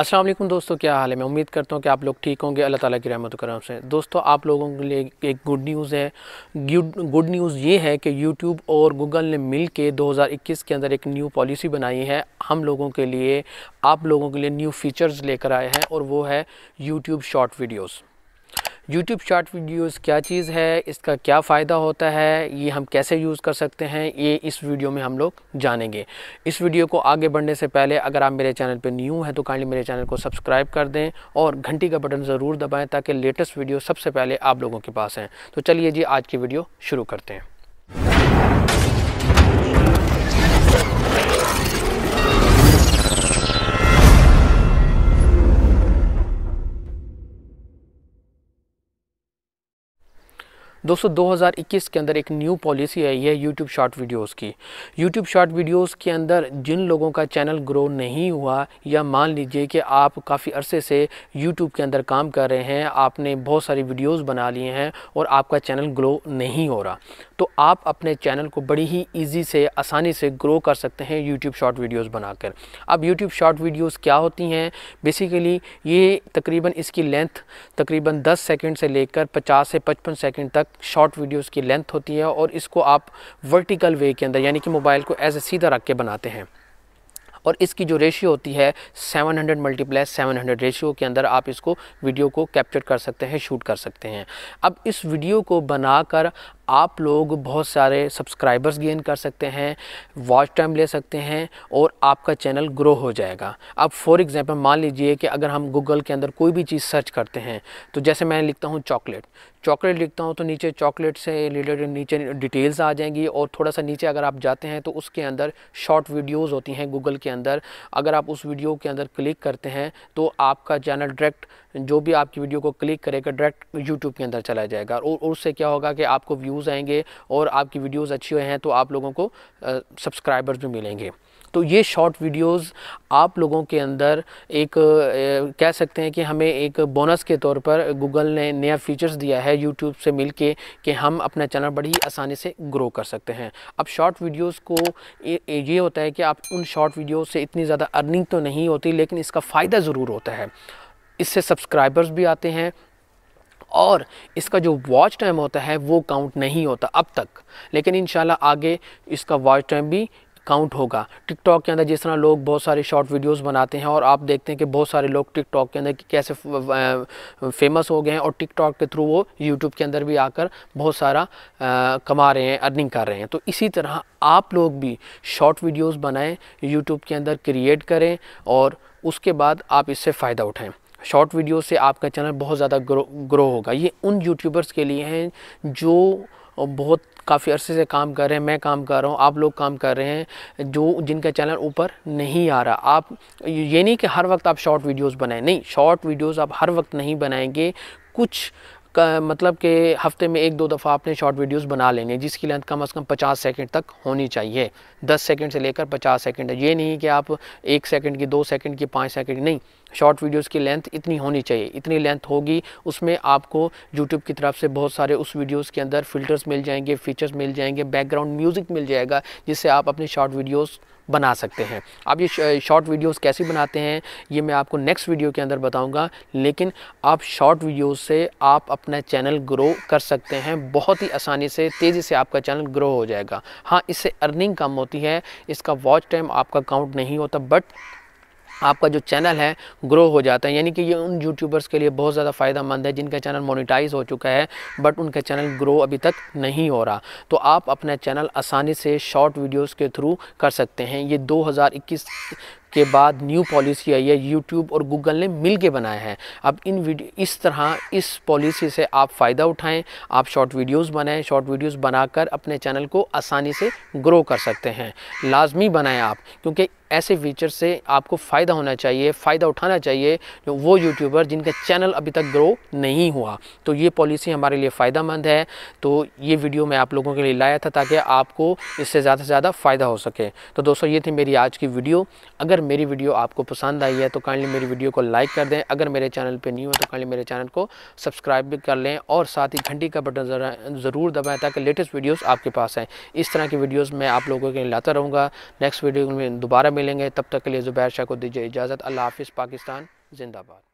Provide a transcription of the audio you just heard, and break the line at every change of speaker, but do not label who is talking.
अस्सलाम वालेकुम दोस्तों क्या हाल है मैं उम्मीद करता हूँ कि आप लोग ठीक होंगे अल्लाह ताला की रहमत करम से दोस्तों आप लोगों के लिए एक गुड न्यूज़ है गुड न्यूज़ ये है कि यूट्यूब और गूगल ने मिल के 2021 के अंदर एक न्यू पॉलिसी बनाई है हम लोगों के लिए आप लोगों के लिए न्यू फीचर्स लेकर आए हैं और वो है YouTube short videos YouTube short videos क्या चीज़ है इसका क्या फ़ायदा होता है ये हम कैसे यूज़ कर सकते हैं ये इस वीडियो में हम लोग जानेंगे इस वीडियो को आगे बढ़ने से पहले अगर आप मेरे चैनल पर न्यू हैं तो काइंडली मेरे चैनल को सब्सक्राइब कर दें और घंटी का बटन ज़रूर दबाएँ ताकि लेटेस्ट वीडियो सबसे पहले आप लोगों के पास हैं तो चलिए जी आज की वीडियो शुरू करते हैं दोस्तों 2021 के अंदर एक न्यू पॉलिसी आई है यूट्यूब शॉर्ट वीडियोस की यूट्यूब शॉर्ट वीडियोस के अंदर जिन लोगों का चैनल ग्रो नहीं हुआ या मान लीजिए कि आप काफ़ी अरसे से यूट्यूब के अंदर काम कर रहे हैं आपने बहुत सारी वीडियोज़ बना लिए हैं और आपका चैनल ग्रो नहीं हो रहा तो आप अपने चैनल को बड़ी ही ईजी से आसानी से ग्रो कर सकते हैं यूट्यूब शॉर्ट वीडियोज़ बनाकर अब यूट्यूब शॉर्ट वीडियोज़ क्या होती हैं बेसिकली ये तकरीबन इसकी लेंथ तकरीबन दस सेकेंड से लेकर पचास से पचपन सेकेंड तक शॉर्ट वीडियोस की लेंथ होती है और इसको आप वर्टिकल वे के अंदर यानी कि मोबाइल को एज ए सीधा रख के बनाते हैं और इसकी जो रेशियो होती है 700 हंड्रेड मल्टीप्लाई सेवन रेशियो के अंदर आप इसको वीडियो को कैप्चर कर सकते हैं शूट कर सकते हैं अब इस वीडियो को बनाकर आप लोग बहुत सारे सब्सक्राइबर्स गेन कर सकते हैं वॉच टाइम ले सकते हैं और आपका चैनल ग्रो हो जाएगा अब फॉर एग्ज़ाम्पल मान लीजिए कि अगर हम गूगल के अंदर कोई भी चीज़ सर्च करते हैं तो जैसे मैं लिखता हूँ चॉकलेट चॉकलेट लिखता हूँ तो नीचे चॉकलेट से रिलेटेड नीचे डिटेल्स आ जाएंगी और थोड़ा सा नीचे अगर आप जाते हैं तो उसके अंदर शॉर्ट वीडियोज़ होती हैं गूगल के अंदर अगर आप उस वीडियो के अंदर क्लिक करते हैं तो आपका चैनल डायरेक्ट जो भी आपकी वीडियो को क्लिक करेगा डायरेक्ट यूट्यूब के अंदर चला जाएगा और उससे क्या होगा कि आपको व्यूज़ व्यूज़ आएंगे और आपकी वीडियोज़ अच्छी हुए हैं तो आप लोगों को सब्सक्राइबर्स भी मिलेंगे तो ये शॉर्ट वीडियोस आप लोगों के अंदर एक कह सकते हैं कि हमें एक बोनस के तौर पर गूगल ने नया फीचर्स दिया है यूट्यूब से मिलके कि हम अपना चैनल बड़ी आसानी से ग्रो कर सकते हैं अब शॉर्ट वीडियोस को ये होता है कि आप उन शॉर्ट वीडियोस से इतनी ज़्यादा अर्निंग तो नहीं होती लेकिन इसका फ़ायदा ज़रूर होता है इससे सब्सक्राइबर्स भी आते हैं और इसका जो वॉच टाइम होता है वो काउंट नहीं होता अब तक लेकिन इन आगे इसका वॉच टाइम भी काउंट होगा टिकटॉक के अंदर जिस तरह लोग बहुत सारे शॉर्ट वीडियोस बनाते हैं और आप देखते हैं कि बहुत सारे लोग टिकटॉक के अंदर कैसे फेमस हो गए हैं और टिकटॉक के थ्रू वो यूट्यूब के अंदर भी आकर बहुत सारा आ, कमा रहे हैं अर्निंग कर रहे हैं तो इसी तरह आप लोग भी शॉर्ट वीडियोज़ बनाएँ यूट्यूब के अंदर क्रिएट करें और उसके बाद आप इससे फ़ायदा उठाएँ शॉर्ट वीडियो से आपका चैनल बहुत ज़्यादा ग्रो ग्रो होगा ये उन यूट्यूबर्स के लिए हैं जो बहुत काफ़ी अरसे से काम कर रहे हैं मैं काम कर रहा हूँ आप लोग काम कर रहे हैं जो जिनका चैनल ऊपर नहीं आ रहा आप ये नहीं कि हर वक्त आप शॉर्ट वीडियोस बनाएं नहीं शॉर्ट वीडियोस आप हर वक्त नहीं बनाएंगे कुछ का, मतलब कि हफ्ते में एक दो दफ़ा आपने शॉर्ट वीडियोस बना लेने जिसकी लेंथ कम से कम 50 सेकंड तक होनी चाहिए 10 सेकंड से लेकर 50 सेकंड है ये नहीं कि आप एक सेकंड की दो सेकंड की पाँच सेकंड नहीं शॉर्ट वीडियोस की लेंथ इतनी होनी चाहिए इतनी लेंथ होगी उसमें आपको यूट्यूब की तरफ से बहुत सारे उस वीडियोस के अंदर फिल्टर्स मिल जाएंगे फीचर्स मिल जाएंगे बैकग्राउंड म्यूज़िक मिल जाएगा जिससे आप अपनी शॉर्ट वीडियोस बना सकते हैं आप ये शॉर्ट वीडियोस कैसे बनाते हैं ये मैं आपको नेक्स्ट वीडियो के अंदर बताऊंगा लेकिन आप शॉर्ट वीडियोस से आप अपना चैनल ग्रो कर सकते हैं बहुत ही आसानी से तेज़ी से आपका चैनल ग्रो हो जाएगा हाँ इससे अर्निंग कम होती है इसका वॉच टाइम आपका काउंट नहीं होता बट आपका जो चैनल है ग्रो हो जाता है यानी कि ये उन यूट्यूबर्स के लिए बहुत ज़्यादा फ़ायदा मंद है जिनका चैनल मोनिटाइज हो चुका है बट उनका चैनल ग्रो अभी तक नहीं हो रहा तो आप अपना चैनल आसानी से शॉर्ट वीडियोस के थ्रू कर सकते हैं ये 2021 के बाद न्यू पॉलिसी आई है यूट्यूब और गूगल ने मिल के बनाया है अब इन वीडियो इस तरह इस पॉलिसी से आप फ़ायदा उठाएं आप शॉर्ट वीडियोस बनाएं शॉर्ट वीडियोस बनाकर अपने चैनल को आसानी से ग्रो कर सकते हैं लाजमी बनाएं आप क्योंकि ऐसे फीचर से आपको फ़ायदा होना चाहिए फ़ायदा उठाना चाहिए जो वो यूट्यूबर जिनका चैनल अभी तक ग्रो नहीं हुआ तो ये पॉलिसी हमारे लिए फ़ायदा मंद है तो ये वीडियो मैं आप लोगों के लिए लाया था ताकि आपको इससे ज़्यादा से ज़्यादा फ़ायदा हो सके तो दोस्तों ये थी मेरी आज की वीडियो अगर मेरी वीडियो आपको पसंद आई है तो काइंडली मेरी वीडियो को लाइक कर दें अगर मेरे चैनल पर न्यू है तो काइंडली मेरे चैनल को सब्सक्राइब भी कर लें और साथ ही घंटी का बटन ज़रूर दबाएँ ताकि लेटेस्ट वीडियोज़ आपके पास आएँ इस तरह की वीडियोज़ मैं आप लोगों के लिए लाता रहूँगा नेक्स्ट वीडियो में दोबारा मिलेंगे तब तक के लिए ज़ुबैर शाह को दीजिए इजाज़त अल्लाह हाफिज़ पाकिस्तान जिंदाबाद